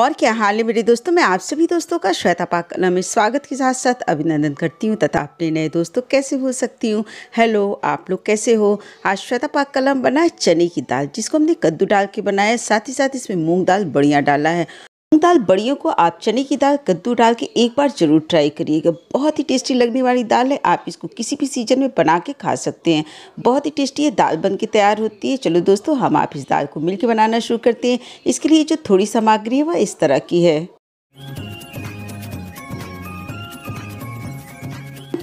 और क्या हाल है मेरे दोस्तों मैं आप सभी दोस्तों का श्वेता पाकला में स्वागत के साथ साथ अभिनंदन करती हूँ तथा अपने नए दोस्तों कैसे भूल सकती हूँ हेलो आप लोग कैसे हो आज श्वेता पाक कलम बना है चने की दाल जिसको हमने कद्दू डाल के बनाया है साथ ही साथ इसमें मूंग दाल बढ़िया डाला है दाल बड़ियों को आप चने की दाल कद्दू डाल के एक बार ज़रूर ट्राई करिएगा बहुत ही टेस्टी लगने वाली दाल है आप इसको किसी भी सीजन में बना के खा सकते हैं बहुत ही टेस्टी है दाल बन के तैयार होती है चलो दोस्तों हम आप इस दाल को मिल बनाना शुरू करते हैं इसके लिए जो थोड़ी सामग्री है वह इस तरह की है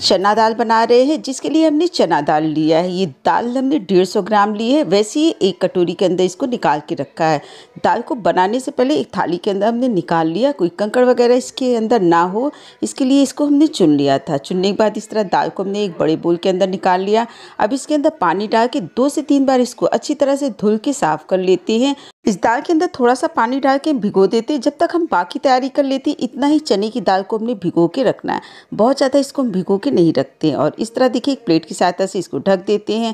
चना दाल बना रहे हैं जिसके लिए हमने चना दाल लिया है ये दाल हमने डेढ़ सौ ग्राम ली है वैसे ही एक कटोरी के अंदर इसको निकाल के रखा है दाल को बनाने से पहले एक थाली के अंदर हमने निकाल लिया कोई कंकड़ वगैरह इसके अंदर ना हो इसके लिए इसको हमने चुन लिया था चुनने के बाद इस तरह दाल को हमने एक बड़े बोल के अंदर निकाल लिया अब इसके अंदर पानी डाल के दो से तीन बार इसको अच्छी तरह से धुल के साफ़ कर लेते हैं इस दाल के अंदर थोड़ा सा पानी डाल के भिगो देते जब तक हम बाकी तैयारी कर लेते इतना ही चने की दाल को हमने भिगो के रखना है बहुत ज़्यादा इसको हम भिगो के नहीं रखते और इस तरह देखिए एक प्लेट की सहायता से इसको ढक देते हैं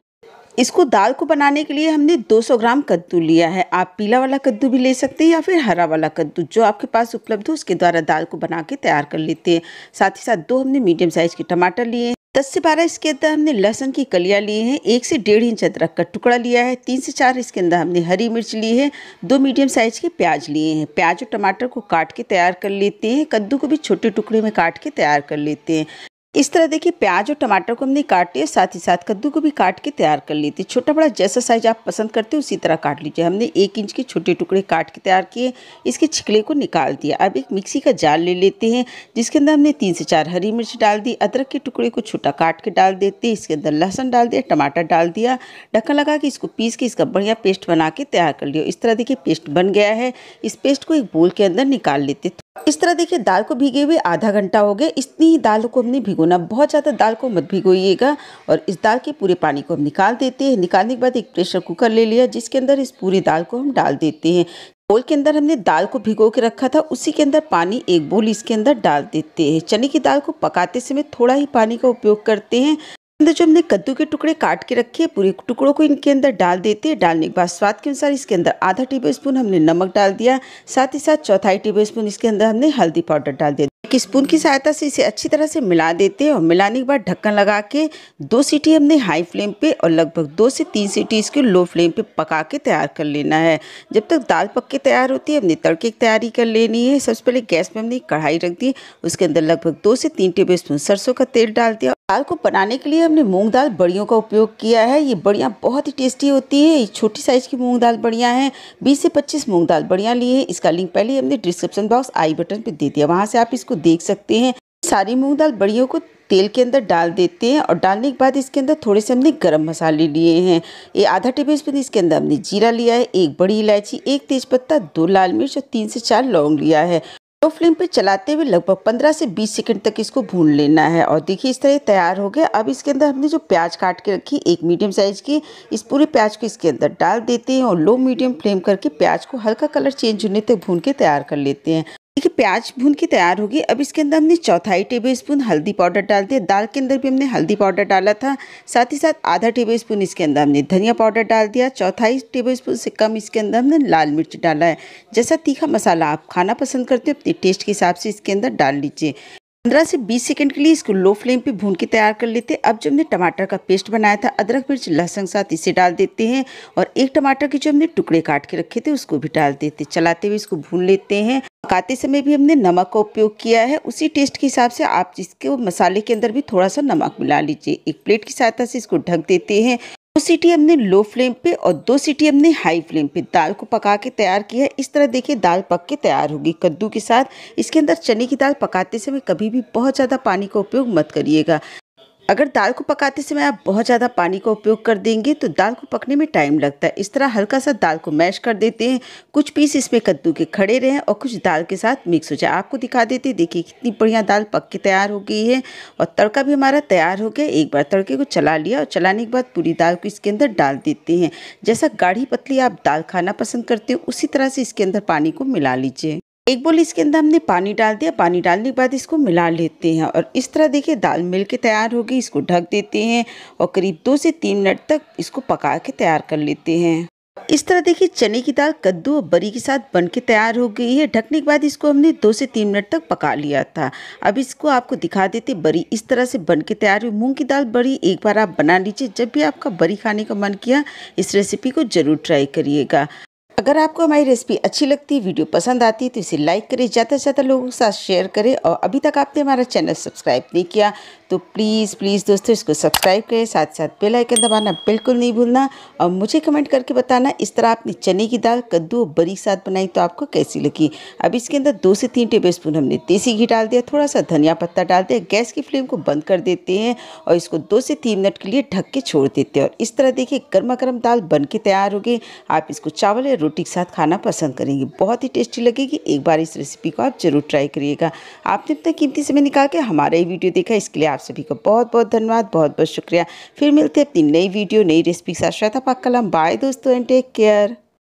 इसको दाल को बनाने के लिए हमने 200 ग्राम कद्दू लिया है आप पीला वाला कद्दू भी ले सकते हैं या फिर हरा वाला कद्दू जो आपके पास उपलब्ध हो उसके द्वारा दाल को बना के तैयार कर लेते हैं साथ ही साथ दो हमने मीडियम साइज़ के टमाटर लिए दस से बारह इसके अंदर हमने लहसन की कलियाँ ली हैं एक से डेढ़ इंच अदरक का टुकड़ा लिया है तीन से चार इसके अंदर हमने हरी मिर्च ली है दो मीडियम साइज़ के प्याज लिए हैं प्याज और टमाटर को काट के तैयार कर लेते हैं कद्दू को भी छोटे टुकड़े में काट के तैयार कर लेते हैं इस तरह देखिए प्याज और टमाटर को हमने काट लिया साथ ही साथ कद्दू को भी काट के तैयार कर लेते हैं छोटा बड़ा जैसा साइज आप पसंद करते हो उसी तरह काट लीजिए हमने एक इंच के छोटे टुकड़े काट के तैयार किए इसके छिकले को निकाल दिया अब एक मिक्सी का जाल ले लेते हैं जिसके अंदर हमने तीन से चार हरी मिर्च डाल दी अदरक के टुकड़े को छोटा काट के डाल देते हैं इसके अंदर लहसन डाल दिया टमाटर डाल दिया ढक्कन लगा के इसको पीस के इसका बढ़िया पेस्ट बना के तैयार कर लिया इस तरह देखिए पेस्ट बन गया है इस पेस्ट को एक बोल के अंदर निकाल लेते इस तरह देखिए दाल को भीगे हुए आधा घंटा हो गया इतनी ही दाल को हमने भिगोना बहुत ज़्यादा दाल को मत भिगोइएगा और इस दाल के पूरे पानी को हम निकाल देते हैं निकालने के बाद एक प्रेशर कुकर ले लिया जिसके अंदर इस पूरी दाल को हम डाल देते हैं बोल के अंदर हमने दाल को भिगो के रखा था उसी के अंदर पानी एक बोल इसके अंदर डाल देते हैं चने की दाल को पकाते समय थोड़ा ही पानी का उपयोग करते हैं अंदर जो हमने कद्दू के टुकड़े काट के रखे हैं पूरे टुकड़ों को इनके अंदर डाल देते हैं डालने के बाद स्वाद के अनुसार इसके अंदर आधा टेबल स्पून हमने नमक डाल दिया साथ ही साथ चौथाई टेबल स्पून इसके अंदर हमने हल्दी पाउडर डाल दिया एक स्पून की सहायता से इसे अच्छी तरह से मिला देते हैं और मिलाने के बाद ढक्कन लगा के दो सीटी हमने हाई फ्लेम पे और लगभग दो से तीन सीटी इसको लो फ्लेम पे पका के तैयार कर लेना है जब तक दाल पक के तैयार होती है हमने तड़के की तैयारी कर लेनी है सबसे पहले गैस पर हमने कढ़ाई रख दी उसके अंदर लगभग दो से तीन टेबल स्पून सरसों का तेल डाल दिया दाल को बनाने के लिए हमने मूंग दाल बड़ियों का उपयोग किया है ये बड़ियाँ बहुत ही टेस्टी होती है ये छोटी साइज़ की मूंग दाल बड़ियाँ हैं 20 से 25 मूंग दाल बड़ियाँ ली हैं इसका लिंक पहले हमने डिस्क्रिप्शन बॉक्स आई बटन पे दे दिया वहाँ से आप इसको देख सकते हैं सारी मूंग दाल बड़ियों को तेल के अंदर डाल देते हैं और डालने के बाद इसके अंदर थोड़े से हमने गरम मसाले लिए हैं ये आधा टेबल स्पून इसके अंदर हमने जीरा लिया है एक बड़ी इलायची एक तेज़पत्ता दो लाल मिर्च और तीन से चार लौंग लिया है लो तो फ्लेम पे चलाते हुए लगभग 15 से 20 सेकंड तक इसको भून लेना है और देखिए इस तरह तैयार हो गया अब इसके अंदर हमने जो प्याज काट के रखी एक मीडियम साइज की इस पूरे प्याज को इसके अंदर डाल देते हैं और लो मीडियम फ्लेम करके प्याज को हल्का कलर चेंज होने तक भून के तैयार कर लेते हैं देखिए प्याज भून के तैयार होगी अब इसके अंदर हमने चौथाई टेबल स्पून हल्दी पाउडर डाल दिया दाल के अंदर भी हमने हल्दी पाउडर डाला था साथ ही साथ आधा टेबल स्पून इसके अंदर हमने धनिया पाउडर डाल दिया चौथाई टेबल स्पून से कम इसके अंदर हमने लाल मिर्च डाला है जैसा तीखा मसाला आप खाना पसंद करते हो अपने टेस्ट के हिसाब से इसके अंदर डाल लीजिए पंद्रह से बीस सेकंड के लिए इसको लो फ्लेम पे भून के तैयार कर लेते हैं अब जो हमने टमाटर का पेस्ट बनाया था अदरक मिर्च लहसुन साथ इसे डाल देते हैं और एक टमाटर के जो हमने टुकड़े काट के रखे थे उसको भी डाल देते चलाते हुए इसको भून लेते हैं पकाते समय भी हमने नमक का उपयोग किया है उसी टेस्ट के हिसाब से आप इसके मसाले के अंदर भी थोड़ा सा नमक मिला लीजिए एक प्लेट की सहायता से इसको ढक देते हैं दो सीटी हमने लो फ्लेम पे और दो सीटी हमने हाई फ्लेम पे दाल को पका के तैयार किया है इस तरह देखिए दाल पक के तैयार होगी कद्दू के साथ इसके अंदर चने की दाल पकाते समय कभी भी बहुत ज़्यादा पानी का उपयोग मत करिएगा अगर दाल को पकाते समय आप बहुत ज़्यादा पानी का उपयोग कर देंगे तो दाल को पकने में टाइम लगता है इस तरह हल्का सा दाल को मैश कर देते हैं कुछ पीस इसमें कद्दू के खड़े रहें और कुछ दाल के साथ मिक्स हो जाए आपको दिखा देते देखिए कितनी बढ़िया दाल पक के तैयार हो गई है और तड़का भी हमारा तैयार हो गया एक बार तड़के को चला लिया और चलाने के बाद पूरी दाल को इसके अंदर डाल देते हैं जैसा गाढ़ी पतली आप दाल खाना पसंद करते हो उसी तरह से इसके अंदर पानी को मिला लीजिए एक बोल इसके अंदर हमने पानी डाल दिया पानी डालने के बाद इसको मिला लेते हैं और इस तरह देखिए दाल मिल के तैयार होगी इसको ढक देते हैं और करीब दो से तीन मिनट तक इसको पका के तैयार कर लेते हैं इस तरह देखिए चने की दाल कद्दू और बरी के साथ बन के तैयार हो गई है ढकने के बाद इसको हमने दो से तीन मिनट तक पका लिया था अब इसको आपको दिखा देते बरी इस तरह से बन के तैयार हुई मूंग की दाल बड़ी एक बार आप बना लीजिए जब भी आपका बरी खाने का मन किया इस रेसिपी को ज़रूर ट्राई करिएगा अगर आपको हमारी रेसिपी अच्छी लगती वीडियो पसंद आती तो इसे लाइक करें ज़्यादा से ज़्यादा लोगों के साथ शेयर करें और अभी तक आपने हमारा चैनल सब्सक्राइब नहीं किया तो प्लीज़ प्लीज़ दोस्तों इसको सब्सक्राइब करें साथ साथ बेल आइकन दबाना बिल्कुल नहीं भूलना और मुझे कमेंट करके बताना इस तरह आपने चने की दाल कद्दू और बरी साथ बनाई तो आपको कैसी लगी अब इसके अंदर दो से तीन टेबल स्पून हमने देसी घी डाल दिया थोड़ा सा धनिया पत्ता डाल दिया गैस की फ्लेम को बंद कर देते हैं और इसको दो से तीन मिनट के लिए ढक के छोड़ देते हैं और इस तरह देखिए गर्मा गर्म दाल बन के तैयार हो गई आप इसको चावल या रोटी के साथ खाना पसंद करेंगे बहुत ही टेस्टी लगेगी एक बार इस रेसिपी को आप जरूर ट्राई करिएगा आपने इतना कीमती समय निकाल के हमारा ये वीडियो देखा इसके लिए आप आप सभी को बहुत बहुत धन्यवाद बहुत बहुत शुक्रिया फिर मिलते हैं अपनी नई वीडियो नई रेसिपी के साथ श्वेता कलम बाय दोस्तों एंड टेक केयर